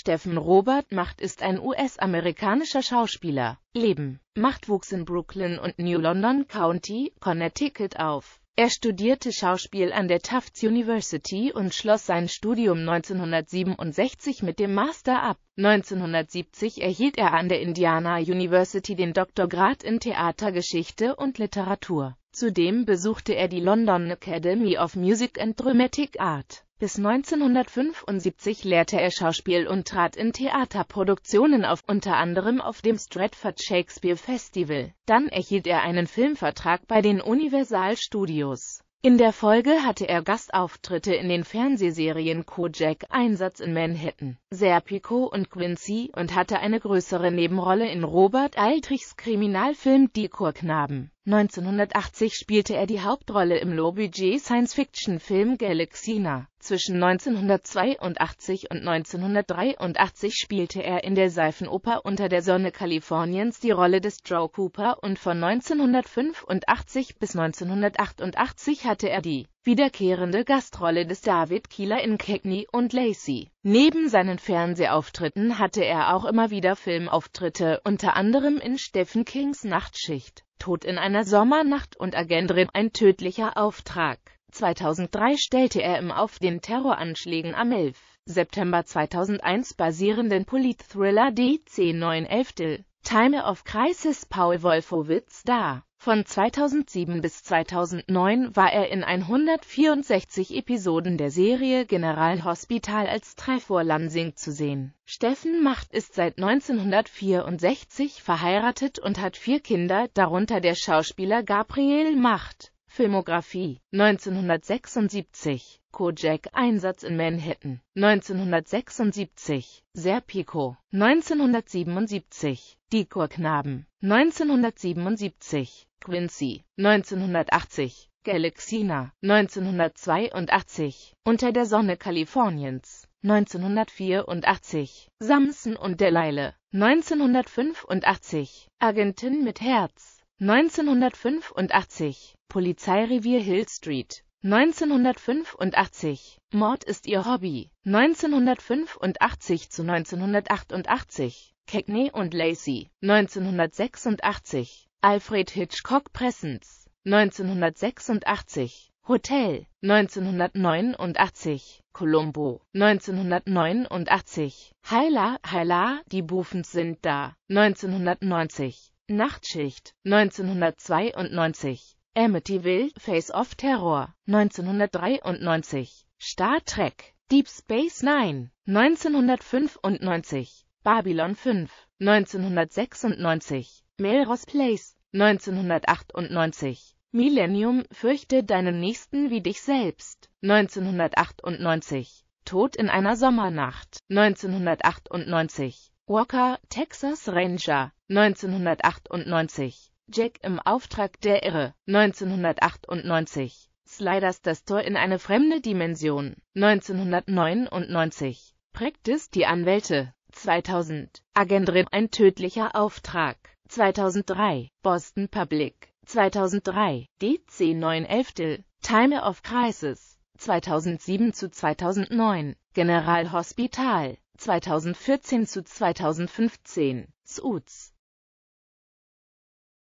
Steffen Robert Macht ist ein US-amerikanischer Schauspieler. Leben. Macht wuchs in Brooklyn und New London County, Connecticut auf. Er studierte Schauspiel an der Tufts University und schloss sein Studium 1967 mit dem Master ab. 1970 erhielt er an der Indiana University den Doktorgrad in Theatergeschichte und Literatur. Zudem besuchte er die London Academy of Music and Dramatic Art. Bis 1975 lehrte er Schauspiel und trat in Theaterproduktionen auf, unter anderem auf dem Stratford Shakespeare Festival. Dann erhielt er einen Filmvertrag bei den Universal Studios. In der Folge hatte er Gastauftritte in den Fernsehserien Kojak, Einsatz in Manhattan, Serpico und Quincy und hatte eine größere Nebenrolle in Robert Altrichs Kriminalfilm Die Kurknaben. 1980 spielte er die Hauptrolle im Low-Budget-Science-Fiction-Film Galaxina. Zwischen 1982 und 1983 spielte er in der Seifenoper Unter der Sonne Kaliforniens die Rolle des Joe Cooper und von 1985 bis 1988 hatte er die wiederkehrende Gastrolle des David Kieler in Cagney und Lacey. Neben seinen Fernsehauftritten hatte er auch immer wieder Filmauftritte, unter anderem in Stephen Kings Nachtschicht, Tod in einer Sommernacht und Agendrin, ein tödlicher Auftrag. 2003 stellte er im auf den Terroranschlägen am 11. September 2001 basierenden Polit-Thriller DC 911 Time of Crisis Paul Wolfowitz dar von 2007 bis 2009 war er in 164 Episoden der Serie General Hospital als Trevor Lansing zu sehen. Steffen Macht ist seit 1964 verheiratet und hat vier Kinder, darunter der Schauspieler Gabriel Macht Filmografie 1976 Kojak Einsatz in Manhattan 1976 Serpico 1977 Die Kurknaben 1977 Quincy 1980 Galaxina 1982 Unter der Sonne Kaliforniens 1984 Samson und Delilah 1985 Agentin mit Herz 1985 Polizeirevier Hill Street 1985 Mord ist ihr Hobby 1985 zu 1988 Cagney und Lacey 1986 Alfred Hitchcock Presents 1986 Hotel 1989 Colombo 1989 Heila Heila Die Bufens sind da 1990 Nachtschicht 1992, Amityville, Face of Terror 1993, Star Trek, Deep Space Nine 1995, Babylon 5 1996, Melrose Place 1998, Millennium, fürchte deinen Nächsten wie dich selbst 1998, Tod in einer Sommernacht 1998, Walker, Texas Ranger 1998, Jack im Auftrag der Irre, 1998, Sliders das Tor in eine fremde Dimension, 1999, Practice die Anwälte, 2000, Agendrin ein tödlicher Auftrag, 2003, Boston Public, 2003, DC 911, Time of Crisis, 2007 zu 2009, General Hospital, 2014 zu 2015, Suits,